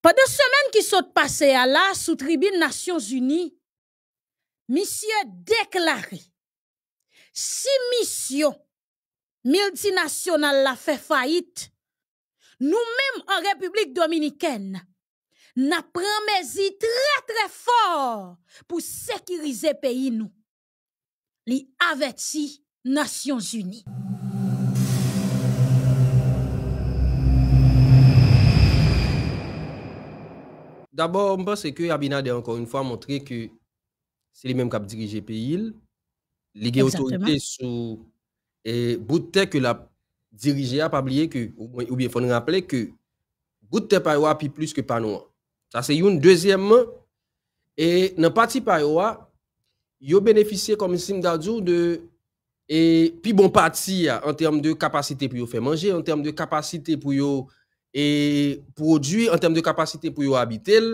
Pendant semaines qui sont passées à la sous tribune Nations Unies, monsieur déclaré si mission multinationale a fait faillite, nous-mêmes en République dominicaine, nous prenons très très fort pour sécuriser le pays, nous. Les Nations Unies. D'abord, c'est pense que Abinader, encore une fois, montré que c'est les mêmes qui a dirigé le pays. Il a autorité sur et bout que la dirigé a pas oublié que ou bien il faut nous rappeler que bout de plus que Ça c'est une deuxième et dans parti par a bénéficié comme signe Dadjou de et puis bon parti en termes de capacité pour faire manger, en termes de capacité pour yo E prodwi an temm de kapasite pou yo habite l,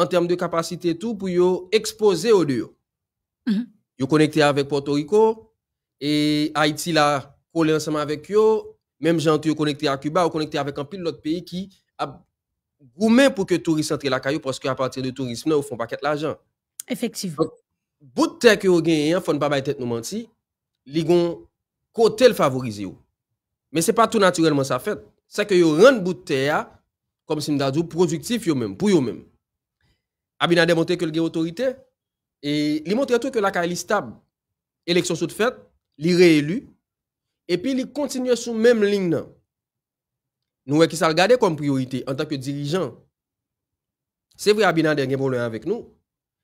an temm de kapasite tou pou yo expose o deyo. Yo konekte avèk Porto Rico, e Haiti la pou lè anseman avèk yo, mèm jante yo konekte akuba, yo konekte avèk an pil lòt peyi ki, ou mèm pou ke tourisme antre lakay yo, pòske apatir de tourisme nou fon pakèt l'ajan. Efektiv. Boutèk yo genyen, fon babay tèt nou manti, ligon kote l favorize yo. Mè se pa tout naturelman sa fèt. c'est que yo rend bout de terre comme si m'dadou productif yo même pour yo même. Abinader montre que a autorité et il montre tout que la carrière est stable. Élection sous faite, il réélu et puis il continue la même ligne Nous qui ça regarder comme priorité en tant que dirigeant. C'est vrai Abinader a un problème avec nous,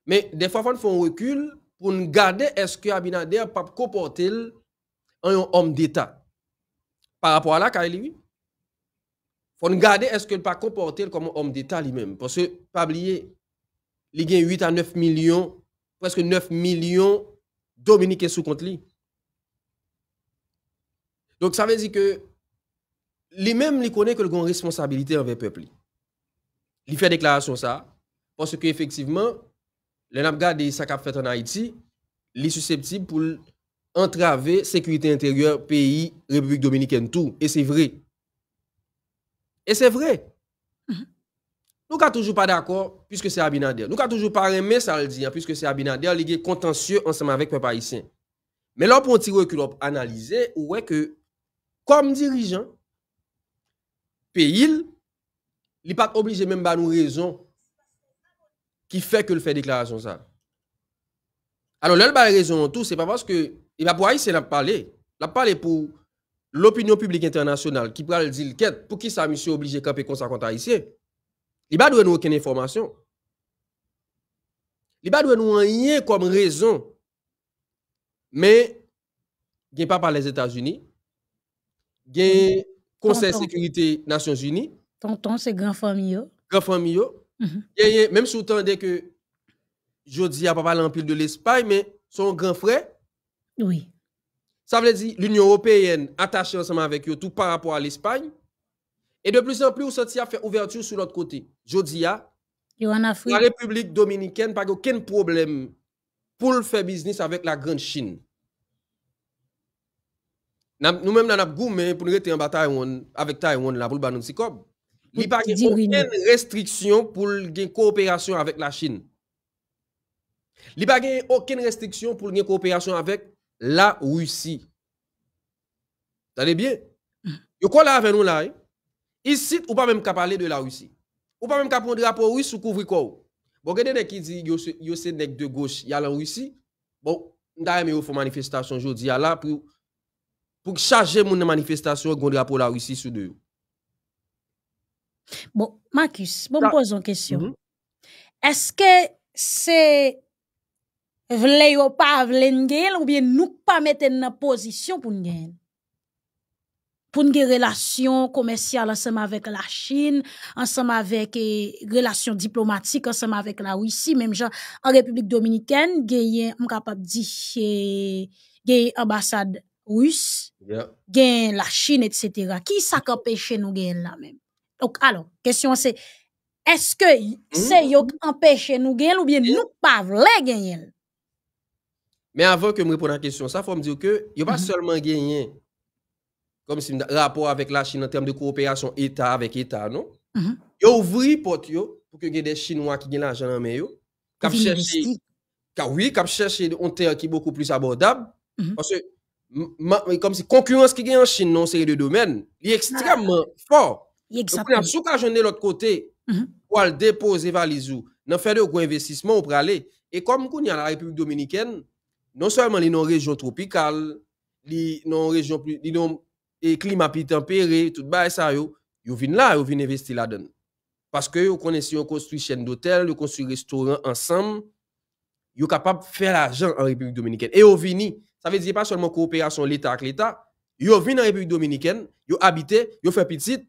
mais des fois on fait un recul pour nous garder est-ce que Abinader pas comporter un homme d'état par rapport à la oui. pou nou gade eske l pa komporte l komon om d'Etat li men, pou se pabliye li gen 8 a 9 milyon, preske 9 milyon Dominikensou kont li. Donk sa vezi ke li men li kone ke l gon responsabilite avè pepli. Li fè deklarasyon sa, pou se ke efektiveman, le nabgade de Sakap Fethanayiti, li susceptib pou entrave, sekwite interior, peyi Republik Dominikensou, e se vrej. E se vre, mm-hmm. nou ka toujou pa d'akor pwiske se Abinader. Nou ka toujou pa reme sa al diyan pwiske se Abinader, li gen kontensyon ansaman vek mwen Parisien. Men lopon tiwe ki lop analize ouwe ke kom dirijan pe il, li pat oblije menm ba nou rezon ki fe ke l fe deklarasyon sa. Anon lel ba rezon an tou, se pa wans ke, e ba pou Aïs se la pale, la pale pou... l'opinion publik internasyonal ki pral di l'ket, pou ki sa misyo oblije kape konsa konta isye, li ba dwe nou aken informasyon. Li ba dwe nou an yen kom rezon, men gen pa pa les Etats-Unis, gen konsen sekurite Nasyons-Unis, Tonton se gran famiyo, gran famiyo, gen menm sou tande ke jodi a pa pa l'ampil de l'espay, men son gran frey, oui, Sa vle di, l'Union Européenne attache anseman vek yo tout par rapport al Espagne. E de plus en plus ou soti a fè ouverture sou l'ot kote. Jodi a, la Republik Dominikèn pake okèn problem pou l'fè biznis avèk la Grand Chine. Nou mèm nan ap goum pou nou rete yon bata avèk Taïwan la voul banon si kob. Li pake okèn restriksyon pou l'gen kooperasyon avèk la Chine. Li pake okèn restriksyon pou l'gen kooperasyon avèk la Russie. Vous allez bien? Vous mm. quoi là avec nous là? Hein? Ici, ou pas même qu'à parler de la Russie. Ou pas même qu'à prendre rapport russe ou couvrir quoi? Bon, regardez qui dit yo se nek de gauche, y a la Russie. Bon, d'ailleurs, mais font manifestation aujourd'hui là pour pour charger mon manifestation contre rapport la Russie sous deux. Bon, Marcus, bon me pose une question. Mm-hmm. Est-ce que c'est vle pas pa vle nous ou bien nou pa mette nan position pou nous Pou n'gen relation commerciale ensemble avec la Chine, ensemble avec e, relation diplomatique ensemble avec la Russie même en République Dominicaine, Dominicaine genyen mkapap di e, genyen ambassade russe yeah. la Chine, etc. Qui sa empêché de nou genyen la même Donc, alors, question c'est, est-ce que mm. c'est yo empêché nous gagner ou bien nous pas voulons gagner? Mais avant que je réponde à la question, ça, il faut me dire que il n'y a pas mhm. seulement gagné comme rapport avec la Chine en termes de coopération État avec État, non? Il mm -hmm. a ouvert porte pour que des Chinois qui ont l'argent en main, qui cherchent oui, qui cherchent un terre qui est beaucoup plus abordable. Mhm. Parce que comme si concurrence qui gagne en Chine dans le domaine, domaines, est extrêmement fort. Exactement. Donc, de l'autre côté mhm. pour pour déposer valise ou, dans faire de gros investissements pour aller. Et comme on a la République dominicaine, Non seman li nan rejyon tropical, li nan rejyon, li nan klima e pitemperi, tout ba, e sa yo, yo vin la, yo vin investi la den. Paske yo kone si yo konstruy chen do tel, yo konstruy restoran ansam, yo kapap fè la jen an Republik Dominikèn. E yo vini, sa vezi pas seman kooperasyon l'Etat ak l'Etat, yo vin an Republik Dominikèn, yo habite, yo fè pitit,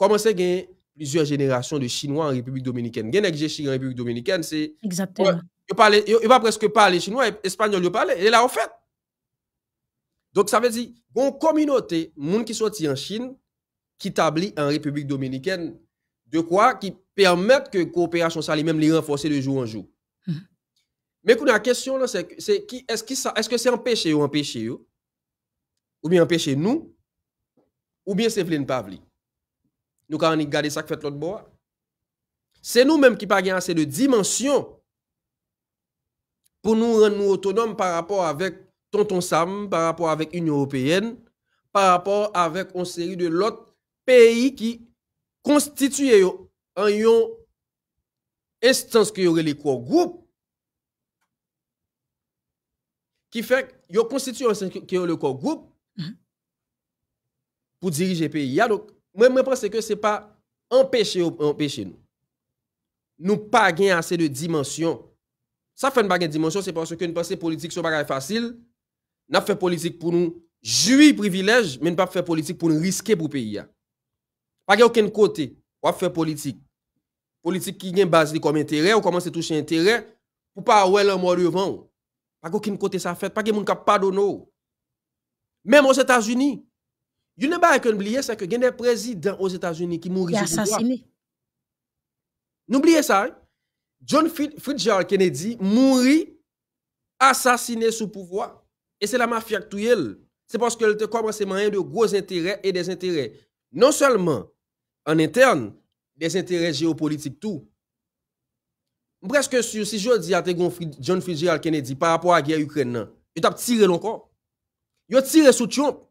koman se genye. plusieurs générations de chinois en République Dominikène. Genèk jè chinois en République Dominikène, c'est... Exactement. Yo pa lè, yo va preske pa lè chinois, espagnol yo pa lè, lè la ou fè. Donc ça veut dire, bon, communauté, moun ki soti en Chine, ki tabli en République Dominikène, de kwa ki permète ke koopération sa li mèm li renforsè de jou en jou. Mè kou na kèsyon, c'est, eske se empèche yo, empèche yo, ou mi empèche nou, ou mi se vlè n'pavli. Nou ka an ni gade sak fèt lot bo a. Se nou menm ki pa gen ase de dimensyon pou nou ren nou otonom par rapport avèk tonton Sam, par rapport avèk Union Européenne, par rapport avèk on seri de lot peyi ki konstituye yo an yon estans ki yore le kwa goup ki fèk yo konstituye yon estans ki yore le kwa goup mm-hmm. pou dirije peyi yadok. Mwen mwen pense ke se pa empeshe nou. Nou pa gen ase de dimensyon. Sa fe nou pa gen dimensyon, se panso ke nou pense politik sou bagay fasil, nou pa fe politik pou nou jui privilej, men nou pa fe politik pou nou riske pou peyi ya. Pa gen oken kote, wap fe politik. Politik ki gen basi di kom interè, ou koman se touche interè, pou pa wè lè mwa devan. Pa gen oken kote sa fèt, pa gen moun kap padon nou. Mèm wò Sètajouni, n'est pas que oublier, c'est que y a des présidents aux États-Unis qui mourent. assassinés. N'oubliez ça. Hein. John Fitzgerald Kennedy mourit assassiné sous pouvoir. Et c'est la mafia qui tue. C'est parce qu'elle a commencé à de gros intérêts et des intérêts. Non seulement en interne, des intérêts géopolitiques tout. Presque si je dis à John Fitzgerald Kennedy par rapport à la guerre Ukraine, il t'a tiré encore. Il a tiré sous Trump.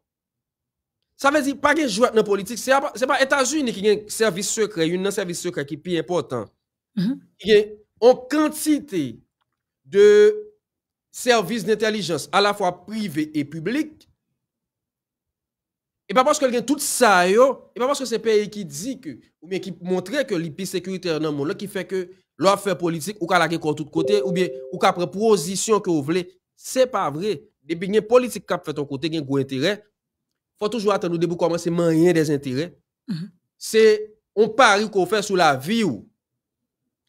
Sa vezi, pa gen jouat nan politik, se pa etajouni ki gen servis sekre, yon nan servis sekre ki pi importan. Mhm. Ki gen an kantite de servis d'intellijans a la fwa prive e publik. E pa paske gen tout sa yo, e pa paske se peye ki di ki, ou men ki montre ke li pi sekurite nan moun la ki fe ke lo afe politik ou ka la gen kontout kote, ou men ou ka prepozisyon ke ou vle. Se pa vre, de pe gen politik kap feton kote gen gwen tere politik. Fwa toujou atan nou debou koman se man yon desintere. Mhm. Se on pari kou fè sou la vi ou.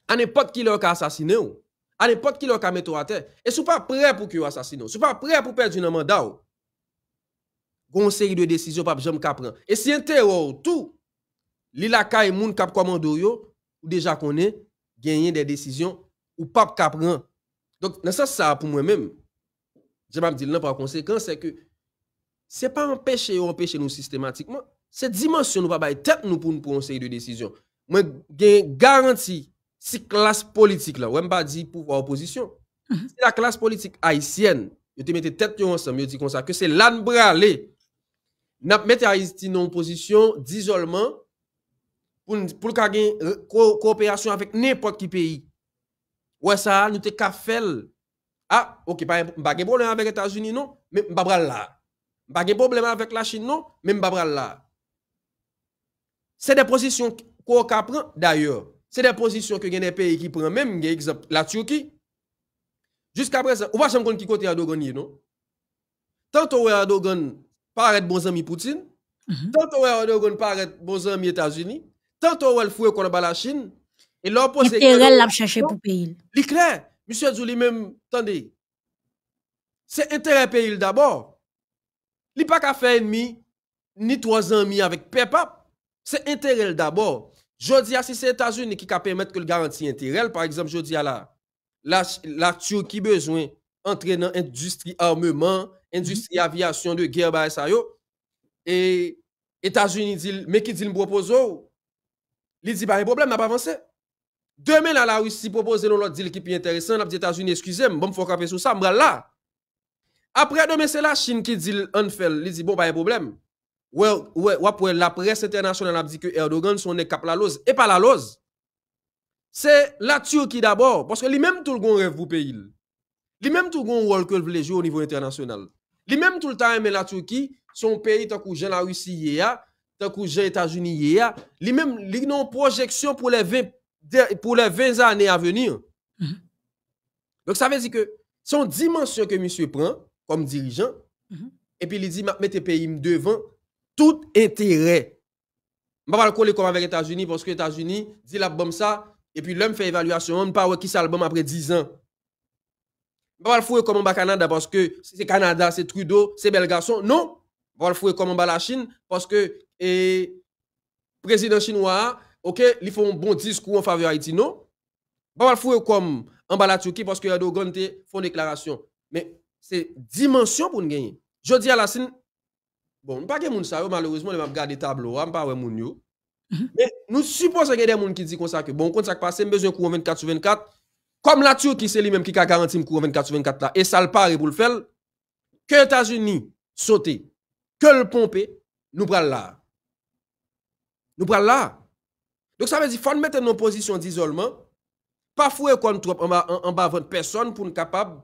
An epot ki lò k asasine ou. An epot ki lò k ameto atè. E sou pa pre pou ki yon asasine ou. Sou pa pre pou perdi nan manda ou. Gon seri de desisyon pap jom kapran. E si ente ou ou tou, li laka e moun kap komandor yo, ou deja konen, genyen de desisyon ou pap kapran. Donk nan sa sa ap pou mwen menm. Je mame di l nan pa konsekans se ke Se pa empèche ou empèche nou sistematikman, se dimansyon nou pa baye tèp nou pou nou pronsèy de desisyon. Mwen gen garanti si klas politik la, wè mba di pou wè oposisyon. Mhm. Si la klas politik haisyen, yo te mette tèp yo ansam, yo di konsa, ke se lan bralè, nap mette haiz ti nou oposisyon, dizolman, pou lka gen koopiyasyon avèk ne pot ki peyi. Wè sa, nou te kafel. Ha, ok, pa mba gebrou lè an bèk Etajouni nou, men mba bralè la. Pas de problème avec la Chine, non, même pas là. C'est des positions qu'on prend, d'ailleurs. C'est des positions que des pays qui prennent, même, exemple, la Turquie. Jusqu'à présent, on va jamais qui côté Erdogan, non? Tantôt Erdogan paraît bon ami Poutine, mhm. tantôt Erdogan paraît bon ami États-Unis, tantôt elle fouet qu'on la Chine, et leur pose. Intérêt l'a cherché pour pays. C'est clair, monsieur Zouli, même, attendez, c'est intérêt pays d'abord. Li pa ka fe enmi, ni 3 enmi avik pep ap, se enterel dabor. Jodi a si se Etat-Unis ki ka pemet ke l garanti enterel. Par exemple, jodi a la, la tur ki bezwen entrenan industri armeman, industri mhm. avyasyon de ger ba esay yo. Et Etat-Unis di, me ki di l mpropo zo, li di ba e problem, na pa avanse. Deme la la ou si propose l ou l di l ki pi enteresan, la bi Etat-Unis eskusem, bom fok apesyo sa, mbra la. apre do men se la chine ki di an fel, li di bon pa yon e problem. Ouè, ouè, ouè, wapwè, la presse internasyonan ap di ki Erdogan son ne kap la loz, e pa la loz. Se la Turki d'abor, paske li menm tou gon rev pou peyil. Li menm tou gon walk up le jo au nivou internasyonal. Li menm tou lta eme la Turki, son peyil takou jen la Rusi ye a, takou jen Etat-Unis ye a, li menm, li non projeksyon pou le ve, pou le ve zanen a venir. Lek mm-hmm. sa ve di ke, son dimensyon ke misye pren, comme dirigeant, mhm. et puis il dit, je le pays devant tout intérêt. Je ne vais pas le coller comme avec les États-Unis, parce que les États-Unis disent la bombe ça, et puis l'homme fait évaluation, on ne pas qui l'album après 10 ans. Je ne vais pas le fouer comme au Canada, parce que c'est Canada, c'est Trudeau, c'est bel garçon. Non, je vais le fouer comme en la Chine, parce que le président chinois, ok, il fait un bon discours en faveur Haïti, non. Je ne vais pas le fouer comme en bas la Turquie, parce que Erdogan fait une déclaration. Mais c'est dimension pour nous gagner. Je dis à la scène, bon, pas que moun sa malheureusement, nous avons gardé tableau, nous pas moun yo. Mais nous supposons qu'il y a des gens qui disent comme ça que bon, quand ça passe, besoin cours 24 sur 24. Comme la Turquie, c'est lui-même qui a garanti courant 24 sur 24 là. Et ça le paraît pour le faire. Que États-Unis sautent, que le pomper, nous prenons là. Nous prenons là. Donc ça veut dire qu'il faut mettre nos positions d'isolement. pas fouer quand trop en bas, en, personnes personne pour nous capable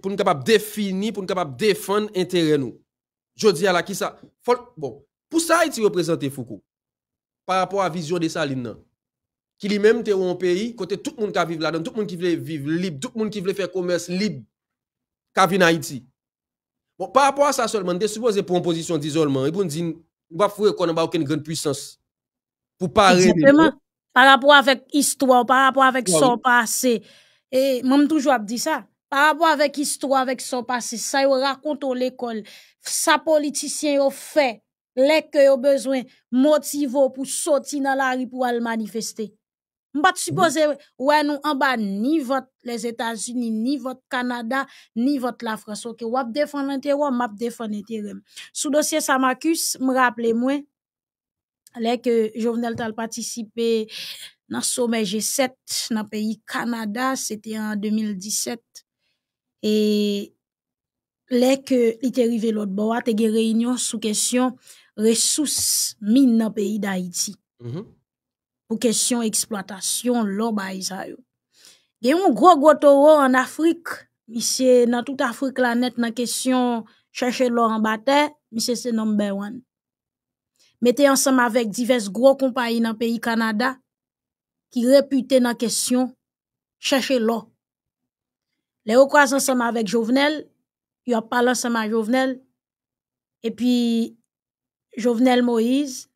pour nous capable définir, pour nous capable défendre intérêt nous. Je dis à la qui ça. Bon, pour ça, il représente Foucault par rapport à la vision de Saline. Qui lui-même était un pays côté tout le monde qui vivre là dans tout le monde qui veut vivre libre, tout le monde qui veut faire commerce libre, qui à Haïti. Bon, par rapport à ça seulement, des supposer pour position d'isolement, et pour dire, on va qu'on n'a aucune grande puissance. Pour parler. Par rapport avec l'histoire, par rapport avec ah son passé. Et même toujours dit ça. Par rapport avec l'histoire, avec son passé, ça yo raconte l'école, sa il fait les que au besoin, motivo pour sortir dans la rue pour aller manifester. m'pas supposé ouais nous en bas ni vote les états unis ni votre Canada, ni vote la France, Ok, wap defan défendre wè, map defan Sous Sur dossier dosye Samakus, moi les que lèk jovenel tal dans le sommet G7 le pays Canada, c'était en 2017. Et que il est arrivé l'autre bord, tu as une réunion sous question ressources mines dans le pays d'Haïti. Mm-hmm. Pour question exploitation, l'eau, bah, ça y Il y a un gros gros taureau en Afrique. Monsieur, dans toute Afrique, la net, dans question chercher l'eau en bataille, monsieur, c'est numéro un. Mettez ensemble avec diverses gros compagnies dans le pays Canada qui réputé dans question chercher l'eau. Les hauts ensemble avec Jovenel, yon parlé ensemble avec Jovenel, et puis Jovenel Moïse,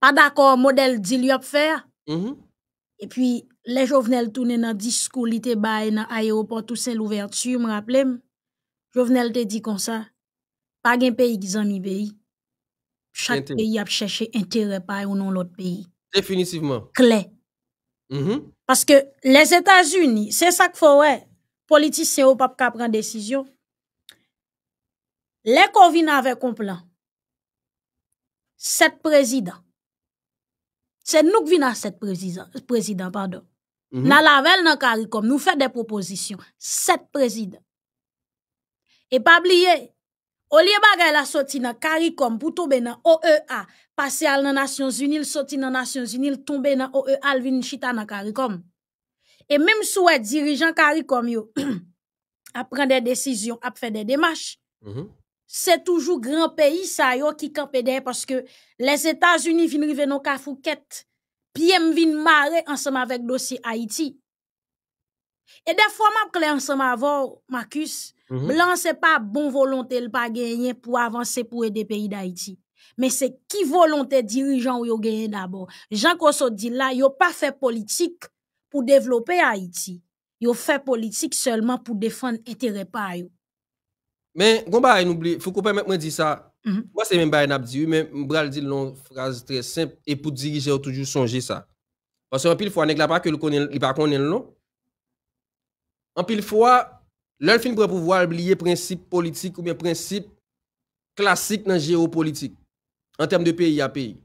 pas d'accord, modèle dit lui faire, et puis les Jovenel tourne dans le discours, il était dans l'aéroport, tout c'est l'ouverture, je me rappelle, Jovenel te dit comme ça, pas de pays qui s'en pays. Chaque pays a cherché intérêt par ou non l'autre pays. Définitivement. Clé. Mm-hmm. Parce que les États-Unis, c'est ça qu'il faut, Les Politiciens ou pas prendre décision. Les COVID avec un plan. Sept présidents. C'est nous qui venons sept présidents. Président, pardon. Mm-hmm. la nous faisons des propositions. Sept présidents. Et pas oublier, au lieu bagay la sorti dans CARICOM pour tomber dans OEA, passer dans Nations Unies, sorti dans Nations Unies, tomber dans OEA, vin chita dans CARICOM. Et même si les dirigeant CARICOM yo a prend des décisions, a fait des démarches. Mm-hmm. C'est toujours grand pays ça, yo qui campé derrière parce que les États-Unis vin rive cafouquette puis ils viennent marer ensemble avec dossier Haïti. Et des fois, ma clé ensemble avant, Marcus, là, mhm. ce blanc, c'est pas bonne volonté, le pas gagner pour avancer pour aider le pays d'Haïti. Mais c'est qui volonté dirigeant ou yon gagné d'abord? Jean claude dit là, yon pas fait politique pour développer Haïti. ont fait politique seulement pour défendre intérêt pa yon. Mais, bah, il faut que je moi de dire ça. Mhm. Moi, c'est même pas un abdi, mais m'bral dit une phrase très simple et pour diriger, faut toujours songer ça. Parce qu'en pile, il faut éclater pas que le connaît, il pas le nom en pile fois, leur film pour pouvoir oublier principe politique ou bien principe classique dans la géopolitique en termes de pays à pays.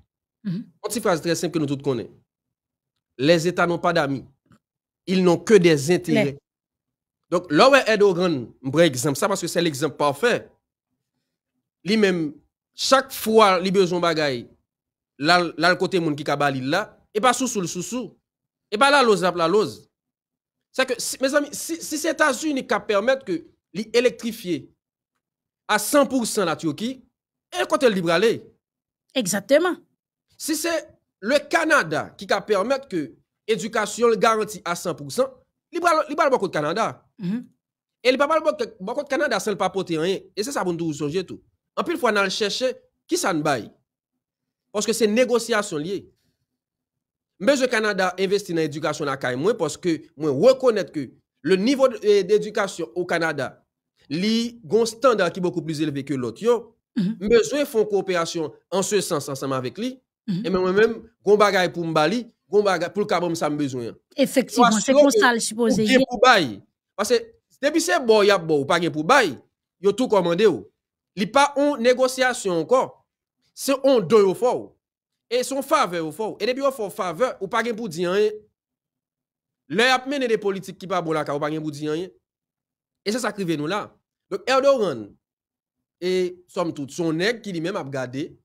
Mm -hmm. Une phrase très simple que nous tous connaissons. Les États n'ont pas d'amis. Ils n'ont que des intérêts. Donc, là où Erdogan, par exemple, ça parce que c'est l'exemple parfait, lui-même, chaque fois, il a besoin de bagaille, là, le côté monde qui kabali là, et pas sous sous le sous sous. Et pas la lose, la lose. C'est que, mes amis, si, si les États-Unis qui permettent que l'électrifier à 100% la Turquie, elle compte libre aller. Exactement. Si c'est le Canada qui va permettre que l'éducation garantie à 100%, il ne parle pas contre le Canada. -hmm. Et il ne parle pas contre le Canada sans le porter rien. Et c'est ça pour nous changer tout. En plus, il faut aller chercher qui ça ne baille. Parce que c'est négociation liée. Mbeje Kanada investi nan edukasyon akaye mwen poske mwen wakonet ke le nivou eh, d'edukasyon ou Kanada li gon standal ki boku plizeleve ke lot yo, mhm. mbeje foun kooperasyon answe sens ansame avek li, e mwen mwen mwen gon bagay pou mbali, gon bagay pou lkabon sa mbejoyan. Efektivon, se konsal si poseye. Pou bon, bon, gen pou bayi, debi se bo yap bo ou pa gen pou bayi, yo tou komande yo. Li pa on negosyasyon ankon, se on doyo fawo. Et son faveur ou faux. Et depuis au faux faveur, ou pas gen pour dire rien. Leur mène des politiques qui pas bon là, ou pas gen pour dire rien. Et c'est ça qui nous là. Donc Erdogan et somme toute son nègre qui lui-même a regardé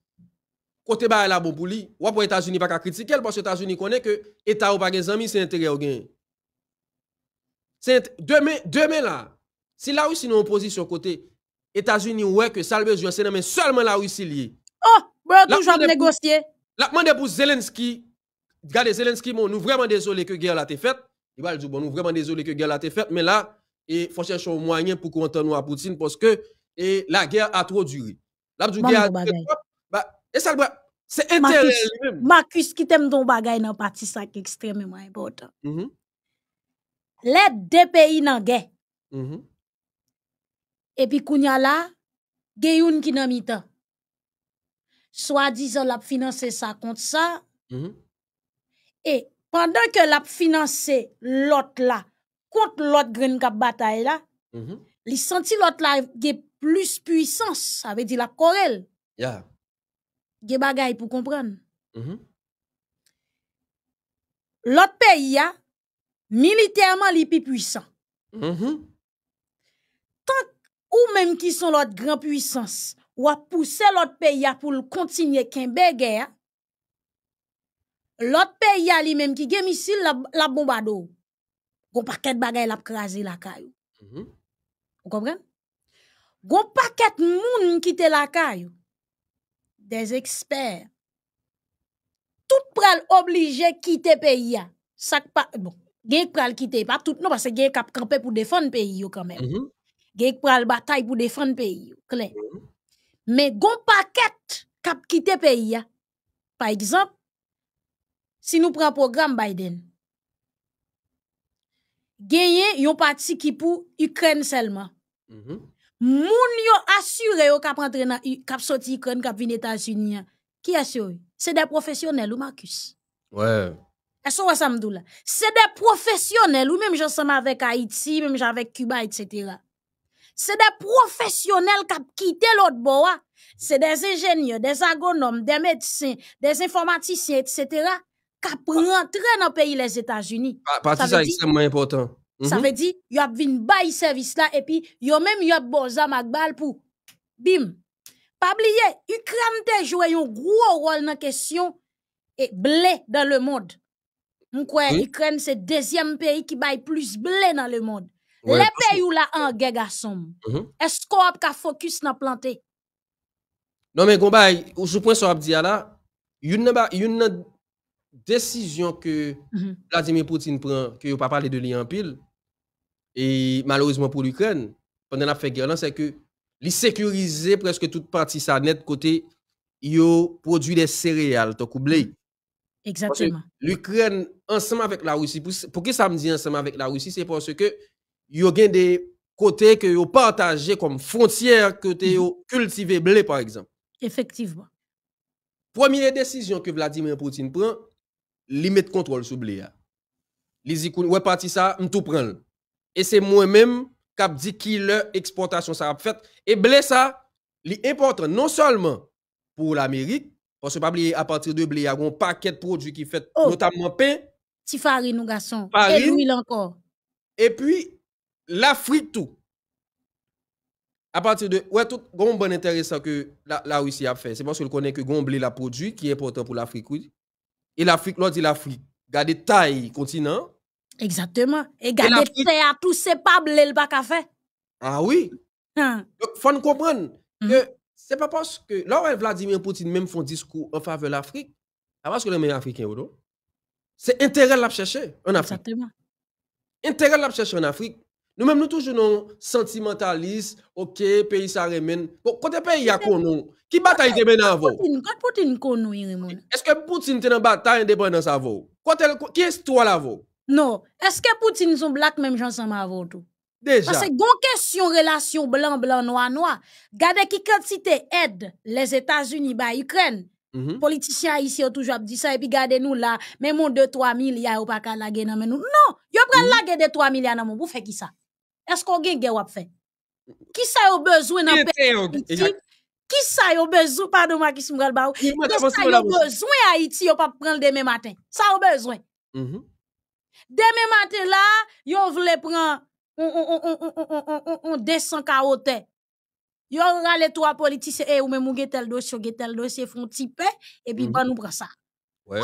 côté ba la bon pour lui. Ou pour États-Unis pas critiquer parce que États-Unis connaît que état ou pas gen zami, c'est intérêt au gain. demain demain là. Si la Russie nous en opposition côté États-Unis ouais que ça le besoin c'est seulement la Russie liée. Oh, bro, toujours négocier. La demande pour Zelensky, regardez Zelensky, bon, nous vraiment désolé que guerre a été faite. Il va dire, bon, nous vraiment désolé que guerre a été faite, mais là, il faut chercher un moyen pour qu'on entende à Poutine parce que et la guerre a trop duré. La guerre a duré. Bah, et ça, bah, c'est intéressant. Marcus, qui t'aime ton bagay dans partie ça extrêmement important. Mm -hmm. Les deux pays dans guerre. Mm -hmm. Et puis, a là, il y a qui dans mi-temps soi-disant l'a financé ça contre ça. Mm-hmm. Et pendant que l'a financé l'autre là contre l'autre grande bataille là, mm l'autre là a plus puissance, ça veut dire la y Yeah. Ge bagay pour comprendre. Mm-hmm. L'autre pays a militairement li plus puissant. Tant ou même qui sont l'autre grand puissance ou a poussé l'autre pays à pour continuer kembe hein. guerre l'autre pays a lui-même qui gagne missile la, la bombado gon paquet bagay l'a craser la caillou mm-hmm. vous comprenez gon paquet moun qui tait la caillou des experts tout pral obligé quitter pays hein. ça bon gen pral quitter pas tout non parce que gen cap camper pour défendre pays quand même mm pral bataille pour défendre pays clair mm-hmm. Mais gon qui kap kite peyi ya. Par exemple, si nou le programme Biden, genye yon parti ki pou Ukraine seulement. Mm -hmm. Moun yo assuré yo kap rentre nan, kap sorti Ukraine kap vin Etats-Unis. qui assure? Se des professionnels, ou Marcus. Ouais. Eso wè samdou la. Se des professionnels. ou j'en somme avec Haïti, même j'en avec Cuba, etc c'est des professionnels qui ont quitté l'autre bois. Hein. C'est des ingénieurs, des agronomes, des médecins, des informaticiens, etc. qui ont dans le pays les États-Unis. Parti ça, c'est extrêmement important. Ça mhm. veut dire, y a vin bail service là, et puis, y a même y a pour. Bim. Pas oublier, Ukraine te un gros rôle dans la question et blé dans le monde. M'kwe, oui. Ukraine c'est deuxième pays qui baille plus blé dans le monde. Le pays ou mhm. la an ge gasom, esko ap ka focus nan planter? Non mais gombay, ou point so ap Il y a une décision que mhm. Vladimir Poutine prend, que yo pas parler de li pile, et malheureusement pour pour l'Ukraine, pendant la guerre, c'est que que ke presque toute partie tout parti sa net côté yo produit des céréales, ton mhm. Exactement. L'Ukraine, ensemble avec la Russie, pour, qui ça me dit ensemble avec la Russie, c'est parce que y a des côtés que yo partagez comme frontières que yo mhm. cultivez. blé, par exemple. Effectivement. première décision que Vladimir Poutine prend li met kontrol sou blé. ya. Li zikoun, tout pati sa, mtou pren. même qui moi-même kap di ki lè sa ap Et et blé, important, non seulement pour l'Amérique, Parce que pas blé, à partir de blé, il y a un paquet de produits qui fait oh. notamment pain. Tifaré, nous garçons. Et encore. Et puis, l'Afrique tout. À partir de ouais tout grand bon intéressant que la, Russie a fait, c'est parce qu'elle connaît que Gomblé la produit qui est important pour l'Afrique oui. Et l'Afrique l'autre dit l'Afrique, regardez taille continent. Exactement. Et regardez à tout c'est pas blé le pas faire. Ah oui. Hein. Donc faut comprendre mhm. que c'est pas parce que là Vladimir Poutine même font discours en faveur de l'Afrique, parce que les meilleurs africains C'est intérêt à la chercher en Afrique. Exactement. Intérêt la chercher en Afrique. Nous-mêmes, nous toujours nous sentimentalistes, ok, pays ça remène. Bon, côté pays, y a connu. Qui bataille te mène avant? Quand Poutine connu, Est-ce que Poutine te dans bataille indépendance avant? Qui est toi là avant? Non. Est-ce que Poutine sont black même gens ensemble avant tout? Déjà. Parce que gon question relation blanc blanc noir noir. Gardez qui quantité aide les États-Unis ba Ukraine. Mhm. Politiciens ici ont toujours dit ça et puis gardez nous là, Mais mon 2 3 milliards ou pas a pas mais nous. Non, yo prend mm -hmm. de 3 milliards dans mon pour qui ça? Est-ce qu'on de faire? Qui sa yo besoin d'un pe? Qui sa yo besoin... pardon ma ki si mgal ba ou, sa yo bezwen Haïti? yo pa pran matin. deme maten? Sa yo bezwen? là, -hmm. voulait prendre la, yo vle pran on desen kaote. Yo rale on a trois eh, ou même dossier, getel dossier getel dosye et tel dossier, on mm -hmm. ban nou pran ça. Ouais.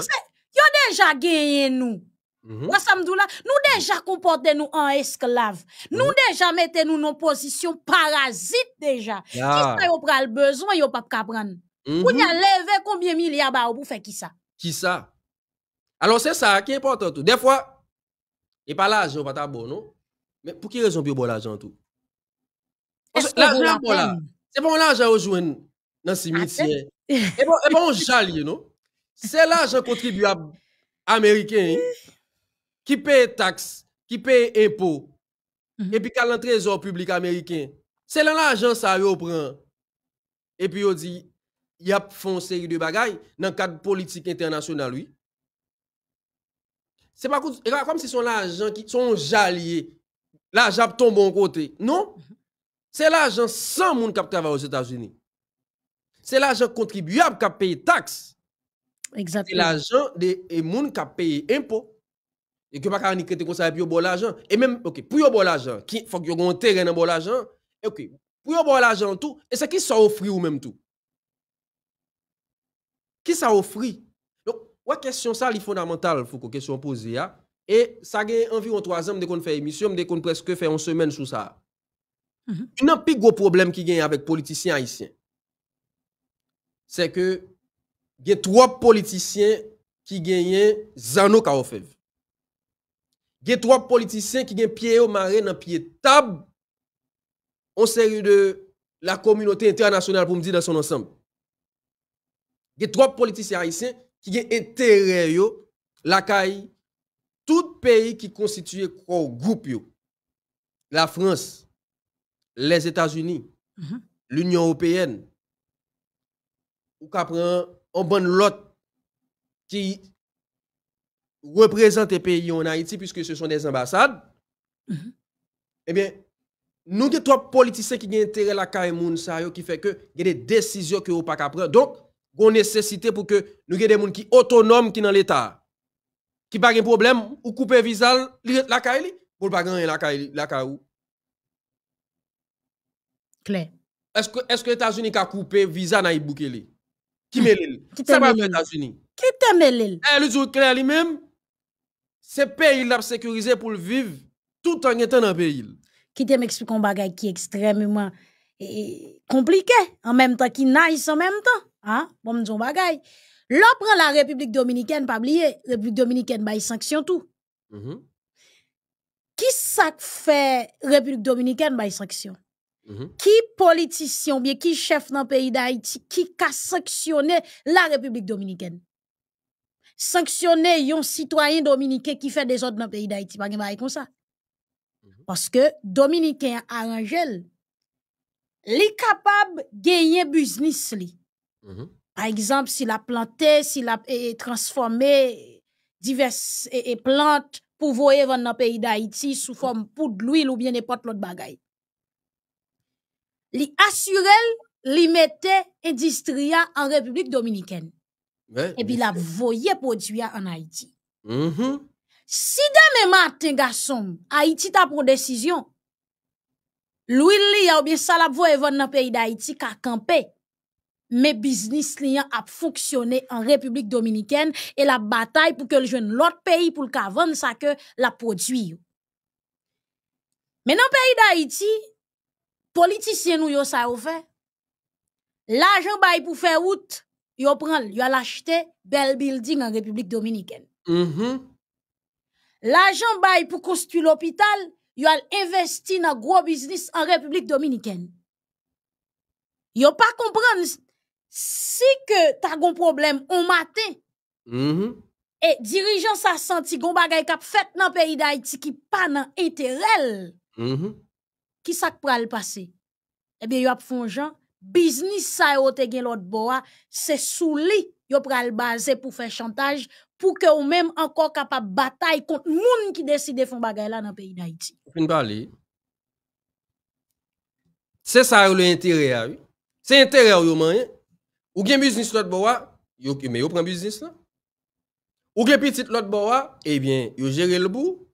Yo déjà gagné, nous Mhm. nous mhm. déjà comportons nous en esclaves. Nous mhm. déjà mettons nous dans position parasite déjà. Yeah. ce ça yon le besoin, yon pas prendre. Mm -hmm. a levé combien de milliards pour faire qui ça? Qui ça? Alors c'est ça qui est important tout. Des fois, a pas l'argent pas bon, non? Mais pour qui raison pour l'argent tout? L'argent pour là. C'est bon l'argent au joint dans le cimetière. Et bon, et bon, jalier, non? C'est l'argent contribuable américain qui paye taxes, qui paye impôts, mhm. et puis a le trésor public américain, c'est là l'argent ça reprend. Et puis on dit, il y a une série de bagailles dans le cadre politique international, oui. C'est pas comme si son l'argent qui sont jaliés. L'argent tombe en côté. Non. Mhm. C'est l'argent sans monde qui travaille aux États-Unis. C'est l'argent contribuable qui paye taxes. Exactement. C'est l'argent des gens qui payé impôts et que pas carni pas comme ça et puis bon l'argent et même OK pour yo bon l'argent qui faut que un terrain dans bon l'argent OK pour vous bon l'argent tout et c'est qui ça offrir ou même tout qui ça offre? donc la question ça est fondamentale faut que question posée hein. et ça gagne environ trois ans de qu'on fait émission de qu'on presque fait une semaine sur ça mm-hmm. y a un plus gros problème qui gagne avec politiciens haïtiens c'est que il y a trois politiciens qui gagnent Zano Kaofev y a trois politiciens qui ont pied au marée dans pied table en série de la communauté internationale pour me dire dans son ensemble Il y a trois politiciens haïtiens qui ont intérêt la caille tout pays qui constitue un groupe la France les États-Unis mhm. l'Union européenne ou ka prend bon lot qui représenter pays en Haïti, puisque ce sont des ambassades, mhm. eh bien, nous avons trois politiciens qui ont intérêt à la carrière qui fait que il y a des décisions que vous pas prendre. Donc, une nécessité pour que nous ayons des gens qui sont autonomes qui dans l'État, qui pas de problème, ou couper visa la carrière, pour pas gagner la carrière. Claire. Est-ce que les États-Unis ont coupé visa dans Iboukele? Qui Qui te mêle? Qui te mêle? Elle eh, le clair lui-même, ce pays là sécurisé pour le vivre tout en étant dans le pays. Qui te m'explique un bagage qui est extrêmement eh, eh, compliqué, en même temps, qui naît en même temps. Hein? Bon, un bagage. L'opre la République Dominicaine, pas oublier, République Dominicaine, bah, il sanction tout. Mm-hmm. Qui ça fait République Dominicaine, bah, mm-hmm. il Qui politicien, bien qui chef dans le pays d'Haïti, qui a sanctionné la République Dominicaine? sanctionner yon citoyen dominicain qui fait des autres dans le pays d'Haïti. Mhm. Parce que dominicain Il est capable de gagner business mhm. Par exemple, s'il a planté, s'il a eh, eh, transformé diverses eh, plantes pour voir dans le pays d'Haïti sous mhm. forme poudre, l'huile ou bien n'importe l'autre bagaille. Li assurel, li mette en République dominicaine et puis la voye produit en Haïti. Mm-hmm. Si demain matin, garçon, Haïti t'a pour décision, lui li ou bien ça la voyé dans le pays d'Haïti ka camper. Mais business li a fonctionné en République Dominicaine et la bataille pour que le jeune l'autre pays pour le vendre ça que la produit. Mais dans le pays d'Haïti, politiciens nous yo ça fait. L'argent bail pour faire route vous pren, acheté un bel building en République Dominicaine. Mm-hmm. L'argent pour construire l'hôpital, yon investi dans gros business en République Dominicaine. comprenez pas comprendre si que ta un problème on matin, mm-hmm. et dirigeant sa senti gon bagay fait dans pays d'Haïti qui pas dans intérêt, qui mm -hmm. passe? Eh bien, yon fonjan, gens business sa yo te gen l'autre boa, c'est sous li yo pral base pour faire chantage pour que ou même encore capable bataille contre moun qui décide font bagay là dans pays d'Haïti. C'est ça le intérêt oui. C'est intérêt yo man. Ou gen business l'autre boa, yo mais yo prend business là. Ou gen petit l'autre boa, eh bien yo gère le bout.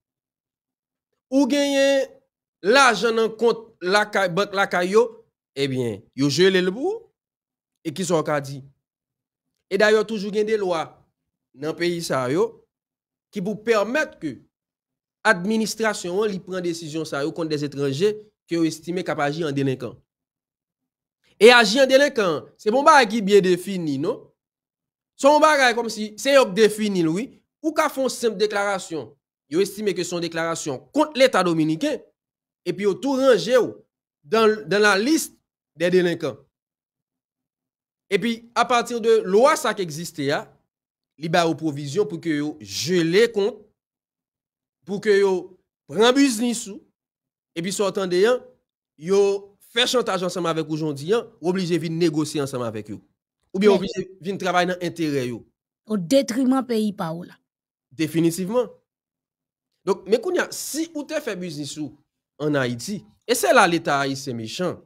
Ou gagne l'argent en compte la banque la caillot eh bien, yo gelé le bout et qui sont dit. Et d'ailleurs, toujours gen des lois dans le pays ça qui vous permettent que l'administration li prend décision ça yo contre des étrangers qui ont estimé capable agir en délinquant. Et agir en délinquant, c'est bon bagay qui bien défini, non? Son bagay comme si c'est défini, oui. Ou ka font simple déclaration, yo estime que son déclaration contre l'État dominicain, et puis yo tout rangé dans, dans la liste des délinquants. Et puis, à partir de loi ça qui existe, il y a provision pour que yo les compte, pour que yo prend business et puis sortant vous hein, yo fait chantage ensemble avec aujourd'hui, hein, obligé de négocier ensemble avec vous. Ou bien vous de travailler dans l'intérêt. Au détriment pays Paola. Définitivement. Donc, mais si vous faites fait business en Haïti, et c'est là l'État haïtien méchant,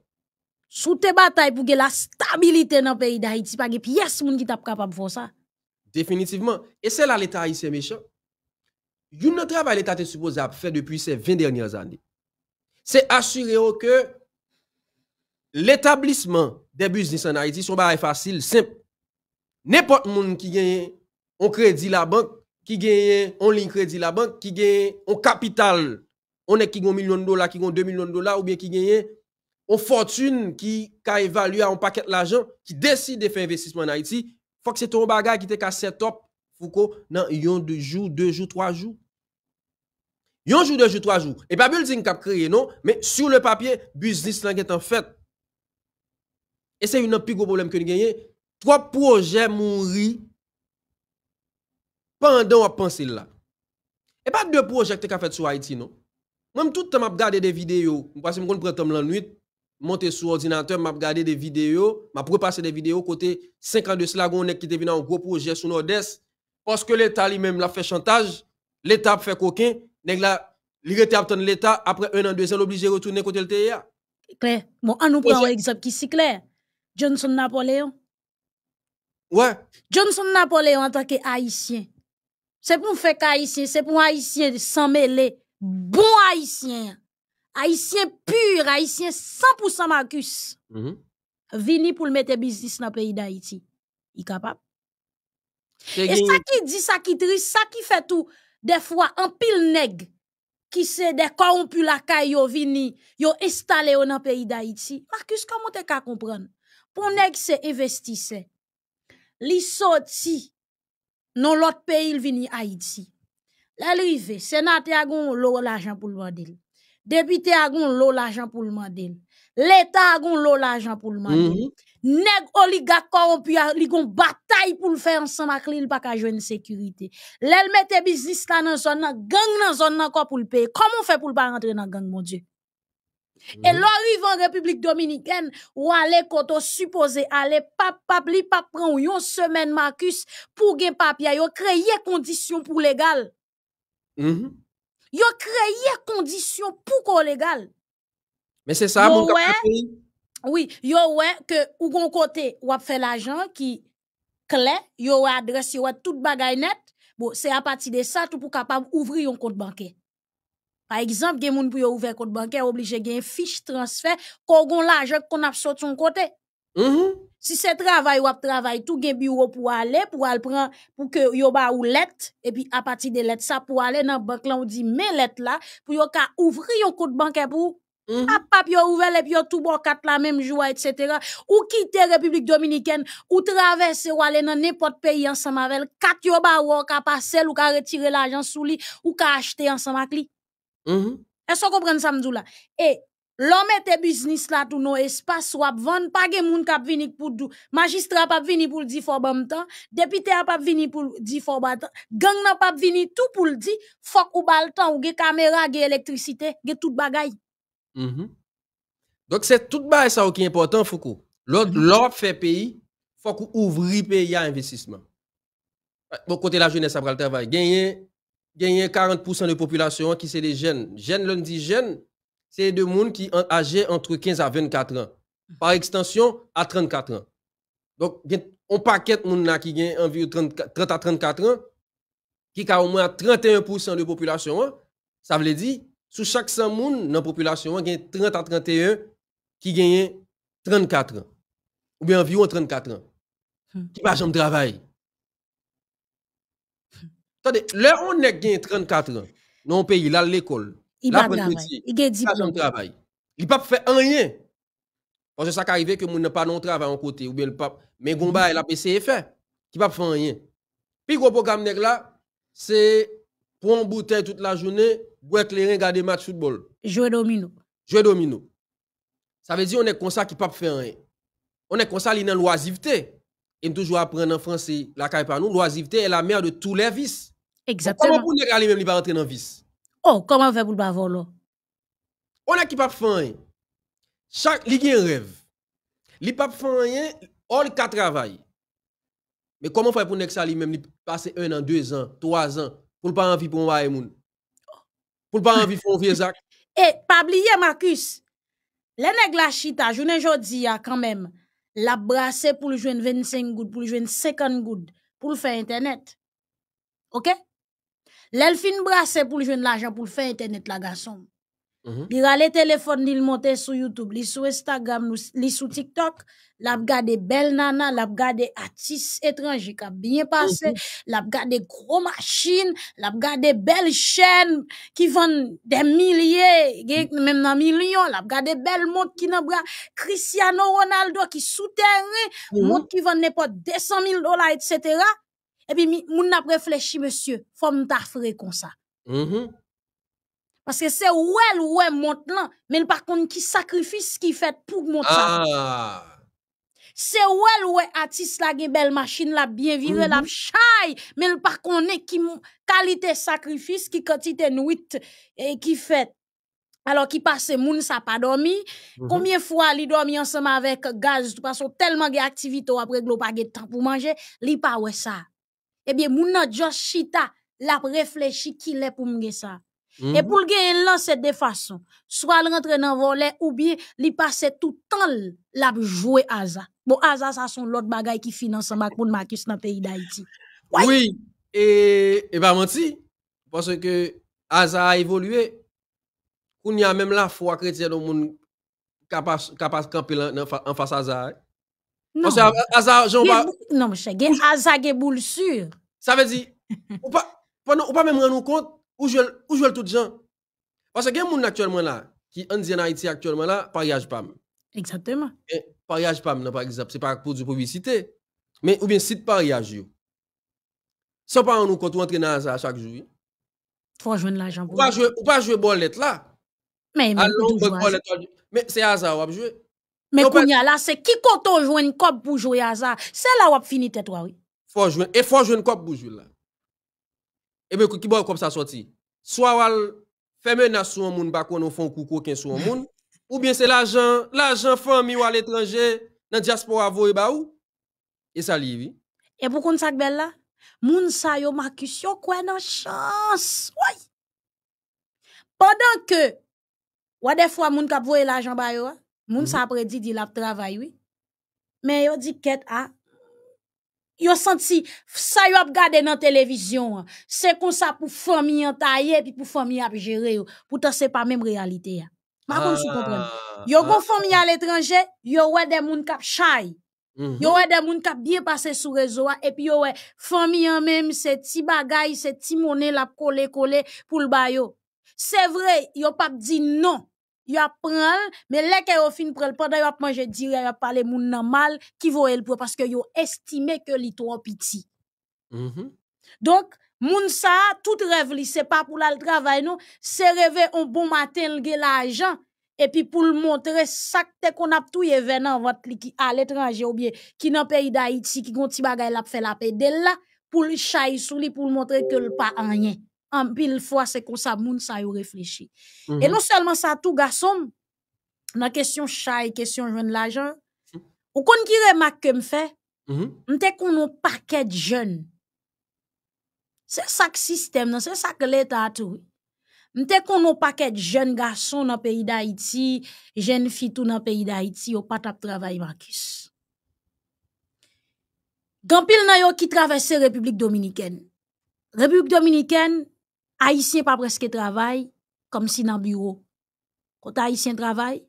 Sou te batay pou ge la stabilite nan peyi da Haiti Page piyes moun ki tap kapab fon sa Definitivman E se la leta a yi se mechant Yon nan travay leta te suposab Fè depi se 20 dernyan zandi Se asyre yo ke L etablisman De biznis an Haiti son baray fasil Semp Nepot moun ki genye On kredi la bank Ki genye On kapital On e ki gon milyon dola Ki gon 2 milyon dola Ou biye ki genye On fotune ki ka evalue an paket la jan, ki desi de fe investisme an Haiti, fok se ton bagay ki te ka setop, foko nan yon 2 jou, 2 jou, 3 jou. Yon jou, 2 jou, 3 jou. E pa bel zin kap kreye, non? non. Me, sou le papye, biznis langet an fet. E se yon nan pi go bolem ke ni genye, 3 proje moun ri, pandan wapansil la. E pa 2 proje ke te ka fet sou Haiti, non? Mwen mtout te map gade de video, mpwase mkoun prete m lan nwit, monter sur ordinateur, m'a regardé des vidéos, m'a préparé des vidéos côté 5 ans de cela, on qui un gros projet sur Nord-Est. Parce que l'État lui-même l'a fait chantage, l'État fait coquin, nèg la l'État après un an, deux ans, obligé de retourner côté le TIA. E bon, on nous prend un exemple qui est clair. Johnson Napoléon. Ouais. Johnson Napoléon en tant que haïtien. C'est pour faire qu'haïtien, c'est pour haïtien de s'en mêler. Bon haïtien. Haïtien pur, haïtien 100% Marcus, mm-hmm. vini pour le mettre business dans le pays d'Haïti. Il est capable. Et ça qui dit, ça qui triste, ça qui fait tout, des fois, en pile nègre, qui c'est des corrompus la caille, yo vini, yo installé dans le pays d'Haïti. Marcus, comment tu peux comprendre? Pour nègre, c'est investisseur. Li sorti, dans l'autre pays, il vini Haïti. L'arrivée, sénateur a l'argent pour le vendre. Député a gon l'eau l'argent pour le mandat. L'État a gon l'eau l'argent pour le mandel. Mhm. Nèg oligarque corrompu ont gon bataille pour le faire ensemble avec l'île pas qu'à jouer une sécurité. L'el mette business là dans zone zone, gang dans zone zone pour le payer. Comment on fait pour ne pas rentrer dans gang, mon Dieu? Et Et mhm. l'arrivée en République Dominicaine, ou aller koto supposé aller pap pap pas pas semaine Marcus pour gain papier, a créer conditions pour légal. Mhm yo créé condition pour qu'on légal. Mais c'est ça, mon capitaine. Oui, yo ouais que ou gon côté ou a fait l'argent qui clair, yo adresse yo tout bagay net. Bon, c'est à partir de ça tout pour capable ouvrir un compte bancaire. Par exemple, gen moun pou ouvert ouvrir compte bancaire obligé gen fiche transfert qu'on gon l'argent qu'on a sorti son côté. Mm-hmm. Si c'est travail ou à travail, tout gen bureau pour aller, pour aller prendre, pour que yo ba ou lettre, et puis à partir de lettre ça, pour aller dans la banque, on dit, mais lettre là, pour yo ka ouvrir un compte bancaire pour, à mm-hmm. pap ouvert, et puis tout bon quatre la même joie, etc. Ou quitter République Dominicaine, ou traverser ou aller dans n'importe pays ensemble avec, quatre yo ba ou ka passer, ou ka retirer l'argent sous lui, ou ka acheter ensemble avec lui. Mm-hmm. Est-ce vous comprenez ça, m'dou là? L'homme était business là tout nos espaces swap vendre pas gen moun k'ap vini pour dou magistrat pas vini pour di fort bam temps député pas vini pour di fort temps gang n'a pas vini tout pour le di faut ou bal temps ou gen caméra gen électricité gen tout bagay mhm. donc c'est tout bagay ça qui est important Foucault l'autre mhm. l'homme fait pays faut qu'on ouvri pays à investissement bon côté la jeunesse après le travail gagner gagner 40% de population qui c'est les jeunes jeunes l'on dit jeunes c'est des gens qui ont âgé entre 15 à 24 ans. Mhm. Par extension, à 34 ans. Donc, on paquet de gens qui ont environ 30, à 34 ans, qui a au moins 31% de population. Hein. Ça veut dire, sous chaque 100 monde dans la population, il a 30 à 31 qui ont 34 ans. Ou bien environ 34 ans. Hmm. Qui pas de travail. Attendez, là, on a 34 ans dans le pays, là, l'école. Il pas pas travail. Il pas de travail. Il pas faire rien. Parce que ça arrive que nous n'avons pas non travail en côté ou bien le pape mais mhm. gomba il a Il faire a pas faire rien. Puis gros programme nèg là c'est prendre bouteille toute la journée, boire éclairer regarder match football. Jouer domino. Jouer domino. Ça veut dire qu'on est comme ça qui pas faire rien. On est comme ça dans loisiveté. Et toujours apprendre en français la caille par nous, loisiveté est la mère de tous les vices. Exactement. Comment vous pas même il rentrer dans vice Oh, comment faire pour le bavolo? On a qui pas fin. Chaque li un rêve. Li pas fait rien, all ka travail. Mais comment faire pour nek ça même li passer un an, deux ans, trois ans pour pas envie pour un moun? Pour pas envie pour vieux Eh, Et pas oublier Marcus. Les nèg la chita journée jodi a ah, quand même la brasser pour le joindre 25 gouttes, pour le joindre 50 goud pour le faire internet. OK? L'elfine brasse pour le jeune l'argent pour le faire internet la garçon. Mm -hmm. Il a téléphone, il sur YouTube, il sur Instagram, il sur TikTok, il a belle nana, il a artiste étranger qui a bien passé, mhm. la a gros machine, la a des belle chaîne qui vend des milliers, mhm. même dans millions, la a belle montre qui n'ont pas Cristiano Ronaldo qui souterrain, mm qui vend n'importe 200 000 dollars, etc eh puis, moun n'a réfléchi, monsieur, faut ta faire comme mm-hmm. ça. Parce que c'est ouel mais monte là, mais par contre, qui sacrifice qui fait pour monter ça ah! C'est ouel est artiste la belle machine la bien vivre la mm-hmm. chai, mais par contre, qui qualité sacrifice qui quantité nuit et qui fait. Alors qui passe moun s'est pas dormi, mm-hmm. combien fois il dormi ensemble avec gaz, parce a tellement de activité après glo eu le temps pour manger, li pa ouais ça eh bien, moun nan la réfléchi qui l'est pour m'gè ça. Et mhm. pour le lance de façon, soit il rentre dans le volet ou bien il passe tout le temps la à Aza. Bon, Aza, ça son l'autre bagay qui finance en Macron Marcus dans le pays d'Haïti. Oui, et, et pas menti, parce que Aza a évolué. Il y a même la foi chrétienne au monde capable de camper en face à Aza. Hein. Non. Parce que asa, j'en pas... Non, monsieur, gen asa gen boule sûr. Ça veut dire, ou pas, ou pas même rendre compte où je, où je tout gens. Parce que gen moun actuellement là, qui en en Haïti actuellement là, pariage PAM. Exactement. Et pariage PAM, non, par exemple, c'est pas pour du publicité. Mais ou bien site pariage yo. Sans pas nous compte ou entre dans ça chaque jour. Faut joindre l'argent pour. Ou pas jouer, ou pas jouer bolette là. Mais, mais, mais c'est hasard ou à jouer. Mais qu'on y a là, c'est qui compte jouer une cop pour jouer à ça? C'est là où on finit tête, oui. Faut jouer, et faut jouer une cop pour là. Et eh ben qui va comme ça sorti? Soit on fait menace sur un monde, pas qu'on fait un coup de sur un monde, ou bien c'est l'argent, l'argent famille ou à l'étranger, dans la diaspora, vous et eh bah ben, où? Et ça livre. Et pour qu'on s'agit là, moun sa yo Marcus yo kwen an chance. ouais. Pendant que, ou des fois moun kap voye l'argent ba yo, hein? Moun mhm. sa apre di di la ap travayou. Men yo di ket a. Ah, yo senti sa yo ap gade nan televizyon. Ah. Se kon sa pou fomi an ta ye, pi pou fomi ap jere yo. Pouta se pa menm realite ya. Ah. Ma kon sou probleme. Yo kon fomi an l'etranje, yo wè de moun kap chay. Mhm. Yo wè de moun kap biye pase sou rezo a, epi yo wè fomi an menm se ti bagay, se ti mounen la ap kole kole pou l'bayo. Se vre, yo pap di non. yo plein, mais les que au fin prend pendant yo mange dire yo parler moun nan mal qui vont elles, pour parce que yo estimé que li trop petits. Mm-hmm. donc moun sa tout rêve li c'est pas pour le travail non c'est rêver un bon matin gè l'argent et puis pour le montrer ça que qu'on a tout yé venant votre li qui à l'étranger ou bien qui dans pays d'Haïti qui gon ti bagay l'a fait la paix là pour le chaille sous lui pour montrer que le pas rien en pile fois c'est qu'on ça moun y yo réfléchi. Mhm. Et non seulement ça tout garçon dans question chai, question jeune l'argent. Mhm. Ou konn ki remarque que me fait? M'te mm -hmm. konn un paquet jeune C'est ça que système non, c'est ça que l'état a tout. M'te kon un paquet qu'être jeune garçons dans pays d'Haïti, jeune filles tout dans pays d'Haïti, pa pas tap travail Marcus. Gampil nan yo ki traverse République Dominicaine. République Dominicaine, Haïtien pas presque travail comme si dans bureau. Quand Haïtien travail,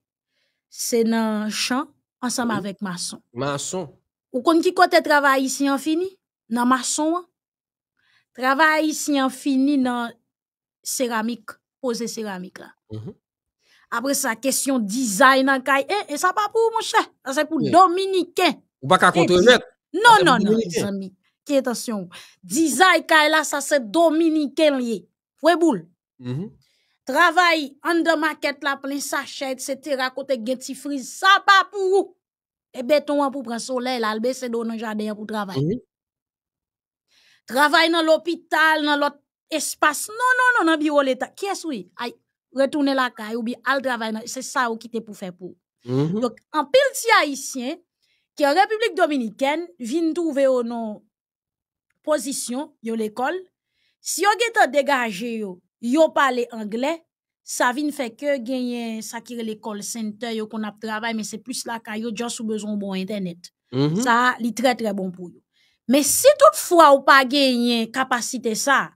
c'est dans champ ensemble avec maçon. Maçon. Ou quand qui kote travay ici en fini? Nan maçon, an. Travay ici fini nan céramique pose la. Mm -hmm. Après, sa, question design an kay, C'est eh, pour pour mon mon cher. Ça sa se Ou pas Non, non, non, non, attention. Ki Design kay la, ça c'est dominicain lié. Fouet boul. Mm -hmm. de maquette la plein sachet, etc. Kote gen ti friz, sa pa pou ou. béton beton an pou pren soleil, albe se do nan pour travailler. Mhm. travail dans l'hôpital, dans nan l'hôpital, nan non, non, non, nan biro l'état. qui ce oui? Ay, retourne la kay ou bi al travailler. C'est ça sa ou ki pour pour fe mhm. Donc, en pile ti haïtiens qui en République Dominicaine, vin trouver ou non position, yo l'école. Si yon gete dégage yo, yo parle anglais, ça vient fait que gagner ça qui l'école center yo qu'on a travail mais c'est plus là ka yo juste besoin bon internet. Mm-hmm. Ça lit très très bon pour yo. Mais si toutefois ou pas gagner capacité ça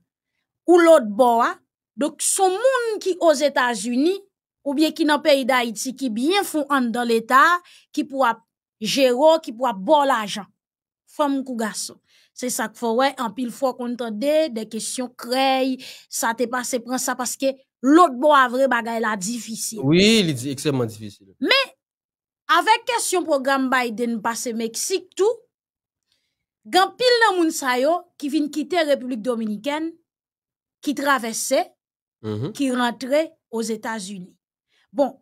ou l'autre boa, ah, donc son monde qui aux États-Unis ou bien qui dans pays d'Haïti qui bien font dans l'état qui pourra gérer qui pourra boire l'argent femme ou garçon c'est ça qu'il faut ouais en pile fois qu'on entendait des questions ça te passé prend ça parce que l'autre bois vrai bagaille la difficile oui il dit extrêmement difficile mais avec question programme Biden passe Mexique tout y a dans qui vient quitter République dominicaine qui traversait mm-hmm. qui rentrent rentrait aux États-Unis bon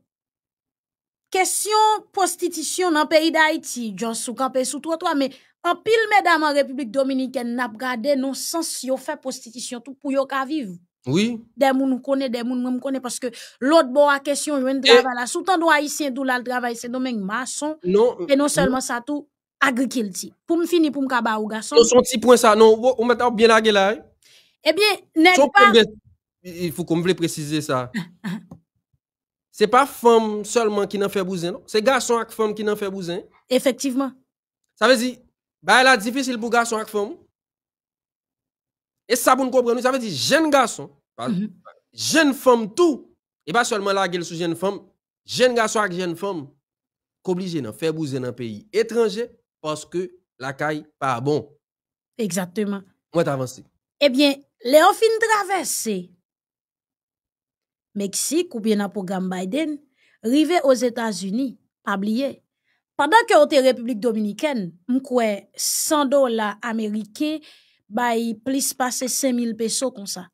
question prostitution dans pays d'Haïti John sous campé sous toi mais en pile, mesdames, en République dominicaine, n'a pas gardé non sens si fait prostitution tout pour ka vivre. Oui. Des gens nous connaissent, des gens nous connaissent parce que l'autre bon à question, yon travail là. Sous tant d'Oïtien, d'où là le travail, c'est domaine maçon. Non. Et non seulement ça, tout agriculture. Pour me finir, pour me kaba ou garçon. Ce sont six points ça, non. On met bien la là. Hein? Eh bien, nest pas. Il faut qu'on me préciser ça. C'est pas femme seulement qui n'en fait bousin, C'est garçon avec femme qui n'en fait bousin. Effectivement. Ça veut dire. Bah là, difficile pour garçon avec femme. Et ça, pour nous comprendre, ça veut dire jeune garçon, jeunes bah, garçons, mhm. jeune femme tout, et pas seulement la gueule sous jeune femme, jeune garçon avec jeune femme, qu'obligé de faire bouger dans un pays étranger parce que la caille pas bon. Exactement. Moi, t'avances. Eh bien, les fin traversé Mexique ou bien dans le programme Biden, rivé aux États-Unis, pas oublié, Padan ke ote Republik Dominiken, mkwe 100 do la Amerike, ba yi plis pase 5000 peso kon sa.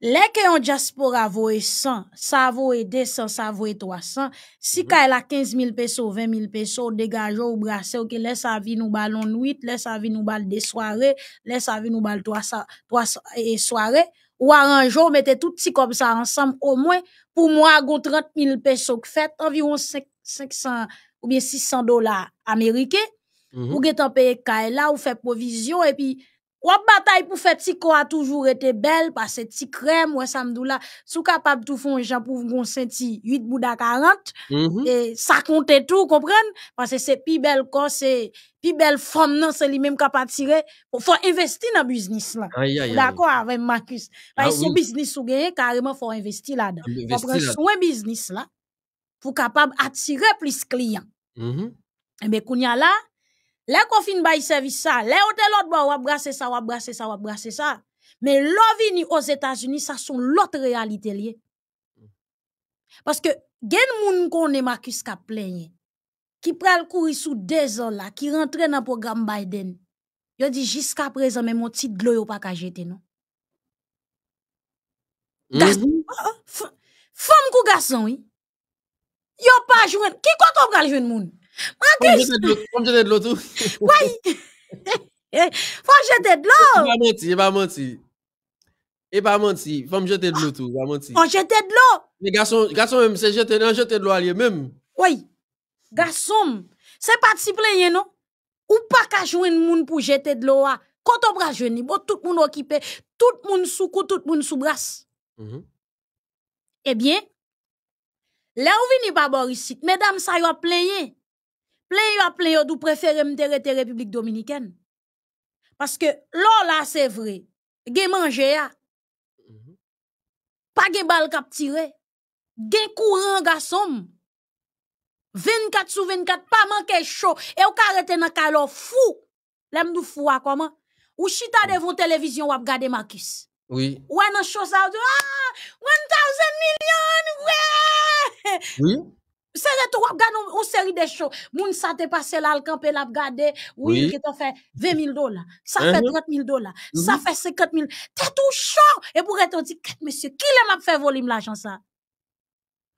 Le ke yon diaspora vowe 100, sa vowe 200, sa vowe 300, si ka yon 15 000 peso, 20 000 peso, degajo ou brase ou ke le sa vi nou balon 8, le sa vi nou bal de soare, le sa vi nou bal 300 e soare, ou arranjou, mette tout ça comme ça ensemble. Au moins pour moi, go 000 pesos que faites environ 500 ou bien 600 dollars américains. mm -hmm. ou paye là, kaela, ou provision et puis ou bataille pour faire petit a toujours été belle parce que petit crème ouais samdoula sous capable tout font gens pour gon senti 8 bouda 40 et ça compte tout parce que c'est plus belle corps c'est plus belle forme, non c'est lui même capable d'attirer Il faut investir dans business là d'accord avec Marcus parce ah que son business ou gagner carrément faut investir là-dedans faut prendre soin business là pour capable attirer plus clients mhm. et eh ben kounya là Le kon fin bayi servis sa, le ote lot ba wap brase sa, wap brase sa, wap brase sa. Men lo vini os Etasuni, sa son lot realite liye. Paske gen moun kon ne makis ka plenye, ki pral kourisou de zon la, ki rentre nan program Biden, yo di jiska prezen men moun tit gloyo pa kajete non. Hmm? Ah, ah, Fem kou gasan, yo pa jwen, ki kontop kal jwen moun? Fa m jete dlo tou? Woy! Fa m jete dlo! E pa manti, e pa manti. E pa manti, fa m jete dlo tou, fa manti. Fa m jete dlo! Gason, gason, se jete dlo, an jete dlo alye mèm. Woy! Gason, se pati pleye nou? Ou pa ka jwen moun pou jete dlo wa? Koto bra jweni, bo tout moun okipe, tout moun soukou, tout moun soubras. Ebyen, le ou mm-hmm. eh vini pa borisit, medam sa yo pleye. Plein yon a plein yo d'ou préféré me la République dominicaine. Parce que l'or là c'est vrai, gen manger a. Mm-hmm. Pas gen bal kap tire. Gen courant garçon. 24 sur 24 pas manquer chaud et ou karete dans nan calor fou. L'aime dou fou à comment Ou chita mm. devant télévision ou ap gade Marcus. Oui. Ou e nan show ça ah 1000 millions ouais. Oui. C'est de toi, gagne une série de shows. Moun sa te passe là, le campé là, Oui, qui t'en fait 20 000 dollars. Ça fait 30 uh-huh. 000 dollars. Ça mm-hmm. fait 50 000. T'es tout chaud. Et pour être, on dit, monsieur, qui l'aime à faire voler l'argent, ça?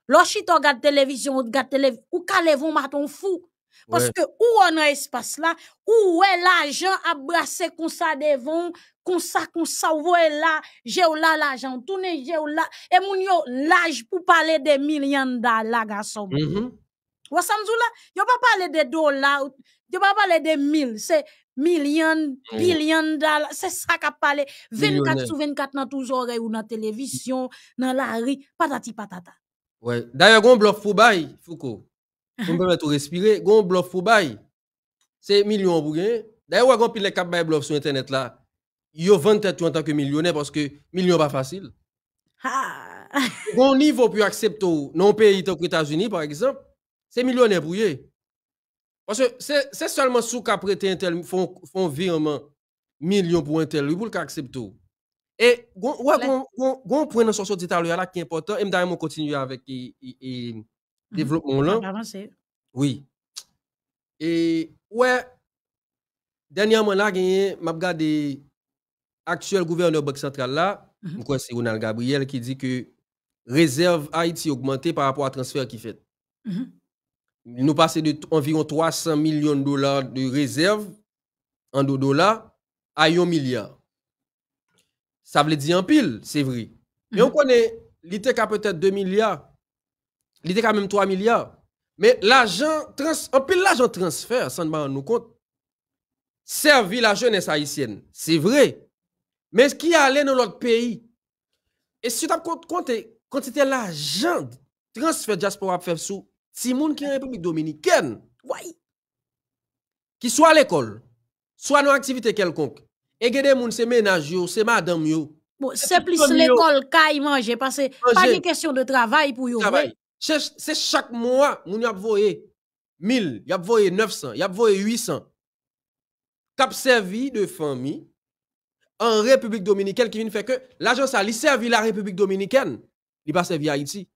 Lorsque tu regardes télévision, ou regardes télévision, ou calé, vous m'attendez fou. Mm -hmm. Parce que où on a espace là, où est l'argent à brasser comme ça devant, comme ça, comme ça, où est là, j'ai là l'argent, tout ne j'ai là, et mon yo, l'âge pour parler de millions de dollars, garçon. -hmm. Ou ça là, yo pas parler de dollars, yon pas parler de mille, c'est millions, mm. billions de dollars, c'est ça qu'a parlé, 24 sur 24 dans tous oreilles ou dans télévision, dans la rue, patati patata. Ouais, d'ailleurs, on bloque Foubaï, Foucault. Pour me tout respirer, gon bluff pour bail. C'est million pour gagner. D'ailleurs, gon pile cap bail bluff sur internet là. Yo vend tête en tant que millionnaire parce que million pas facile. Gon niveau accepte accepter non pays comme les États-Unis par exemple, c'est millionnaire pour eux. Parce que c'est seulement sous qu'a prêté un tel font virement million pour un tel, pour accepter. Et gon ouais gon gon point dans son sorti tout là qui est important et me d'ailleurs on continue avec Mmh développement là. Oui. Et ouais, dernièrement là, j'ai regardé l'actuel gouverneur Banque centrale là, mmh c'est Ronald Gabriel qui dit que réserve Haïti augmentée par rapport à transfert qui fait. Mmh nous passons de environ 300 millions de dollars de réserve en dollars à 1 milliard. Ça veut dire en pile, c'est vrai. Mais on connaît l'ITEC a peut-être 2 milliards il était quand même 3 milliards. Mais l'argent, en pile l'argent transfert, sans ne nous compte, servit la jeunesse haïtienne. C'est vrai. Mais ce qui allait dans l'autre pays, et si tu as compté c'était l'argent transfert diaspora faire sous Timoun qui est en République dominicaine, oui. qui soit à l'école, soit dans activité quelconque, et que des gens, c'est ménage, c'est madame. Yo. Bon, c'est plus l'école qu'à y manger, parce que pas une question de travail pour eux. C'est chaque mois, moun y a voyé 1000, y a voyé 900, y a voyé 800. Cap servi de famille en République dominicaine qui vient faire que l'agence a servi la République dominicaine, il pas servi Haïti.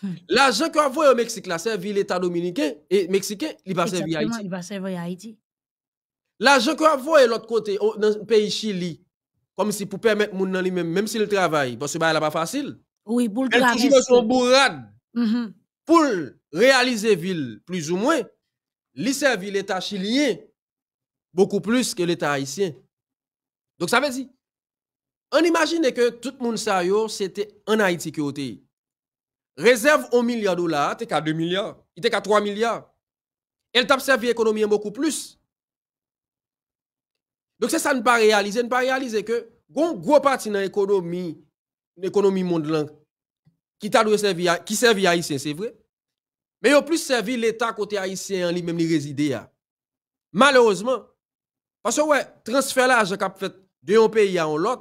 Hmm. qui a envoie au Mexique, la servi l'État dominicain et mexicain, il va servir Haïti. Il va servir Haïti. L'argent l'autre côté, dans le pays Chili, comme si pour permettre moun nan lui-même, même s'il travaille, parce que bah, n'est pas facile. Oui, pour travail. toujours son Mm-hmm. pour réaliser ville plus ou moins, il servi l'État chilien beaucoup plus que l'État haïtien. Donc ça veut dire, on imagine que tout le monde c'était en Haïti qui Réserve 1 milliard de dollars, était qu'à 2 milliards, il était qu'à 3 milliards. Elle t'a servi l'économie beaucoup plus. Donc c'est ça ne pas réaliser, ne pas réaliser que gros partie dans l'économie, l'économie mondiale qui t'a servi qui haïtien, c'est vrai. Mais au plus servi l'État côté haïtien lui-même les résidents Malheureusement, parce que ouais, transfert l'argent qu'a fait de un pays à un ce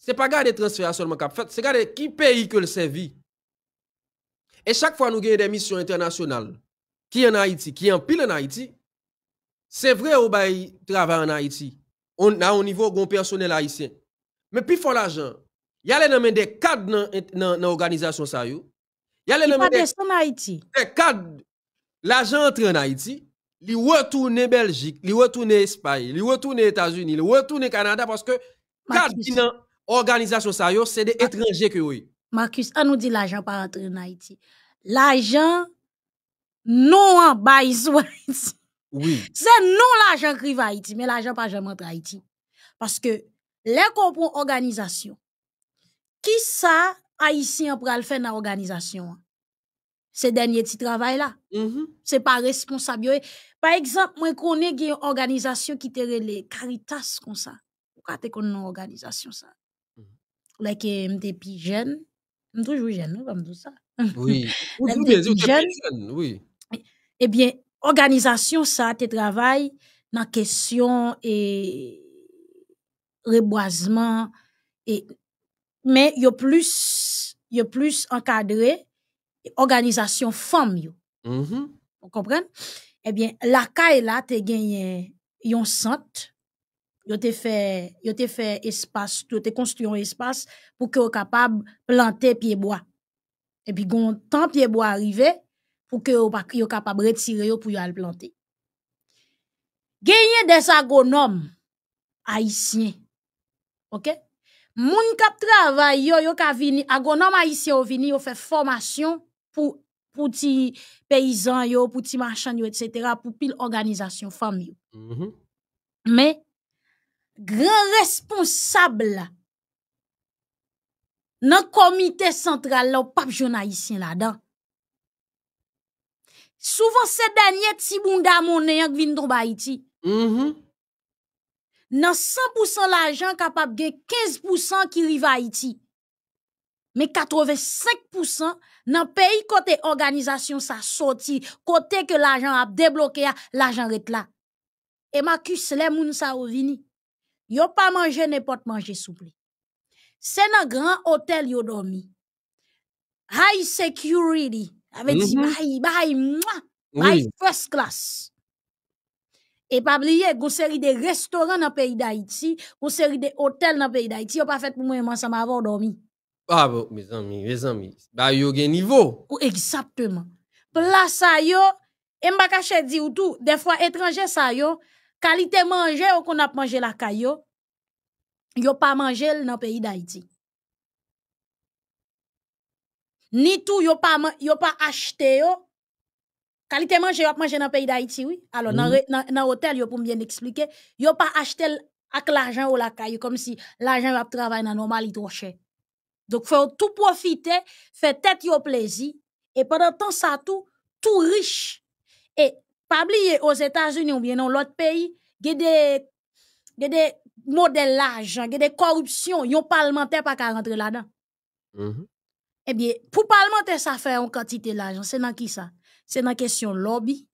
c'est pas garder transfert seulement qu'a fait, c'est garder qui pays que le servi. Et chaque fois nous avons des missions internationales qui en Haïti, qui en pile en Haïti, c'est vrai au bail travail en Haïti. On a au niveau bon personnel haïtien. Mais puis faut l'argent y a les de des cadres ça y l'organisation. Les yo. Yale les noms de, Haïti. de cadres entre en Haïti. Li retourne Belgique, li retourne Espagne, li retourne États-Unis, li retourne Canada parce que qui dans organisation ça sa yo, c'est des étrangers que oui Marcus, on nous dit l'argent pas entre en Haïti. l'argent non en bas. Oui. c'est non qui va Haïti, mais pas pas jamais en Haïti. Parce que les comprend organisation qui ça haïtien pral faire dans l'organisation. Ce dernier petits travail là mm-hmm. c'est pas responsable par exemple moi connais une organisation qui te les caritas comme ça pourquoi tu connais une organisation ça mm-hmm. like que euh, jeune toujours jeune hein, comme ça oui jeune oui eh, eh bien organisation ça te travail dans question et reboisement et mais il plus a plus encadré organisation femme yo mm-hmm. Eh bien la caille là t'es gagné yon centre yo te fait yo espace Il te construit un espace pour que capable planter pied bois et puis quand temps pied bois arrivé pour que vous capable retirer pour yo Il planter gagné des agronomes haïtiens OK moun kap travail yo yo ka vini agronome haïtien yo vini yo fait formation pour pour ti paysans, yo pour ti marchand etc., pour pile organisation femme yo mais mm-hmm. grand responsable nan comité central là pas jeune haïtien là-dedans souvent ces derniers ti bunda monnaie qui vinn tomber haïti mm-hmm. Dans 100% l'argent capable de 15% qui arrive à Haïti. Mais 85% dans le pays, côté organisation, ça sorti. Côté que l'argent a débloqué, l'argent reste là. Et ma kus ça moun sa ou vini. Yo pa pas ne s'il vous souple. C'est nan grand hôtel yo dormi. High security. avec High mm -hmm. bye first class. E pa bliye, goun seri de restoran nan peyi da iti, goun seri de hotel nan peyi da iti, yo pa fet pou mwen man sa ma avon do mi. A, ah, bo, bezan mi, bezan mi, da yo gen nivou. Eksapteman. Plas sa yo, e mbakache di ou tou, defwa etranje sa yo, kalite manje ou kon ap manje la kayo, yo pa manje nan peyi da iti. Ni tou yo pa achte yo. Qualité manger, vous manger dans le pays d'Haïti, oui. Alors, dans l'hôtel, pour bien expliquer, vous pas acheté avec l'argent ou la caille, comme si l'argent va travailler dans la normalité trop cher. Donc, faut tout profiter, faire tête au plaisir, et pendant temps, ça tout, tout riche. Et, pas oublier, aux États-Unis ou bien dans l'autre pays, il y a des modèles d'argent, il y a des corruptions, yon parlementaire pas qu'à rentrer là-dedans. Mm-hmm. Eh bien, pour parlementaire, ça fait une quantité d'argent, c'est dans qui ça? c'est dans question lobby.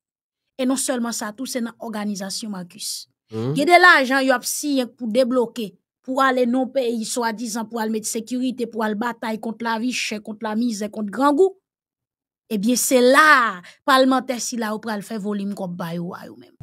Et non seulement ça, tout c'est dans organisation Marcus. Il y a de l'argent y a hein, pour débloquer, pour aller non pays, soi-disant, pour aller mettre sécurité, pour aller bataille contre la riche, contre la mise contre grand goût. et eh bien, c'est là, parlementaire, si là, on pour faire volume comme baio ou même.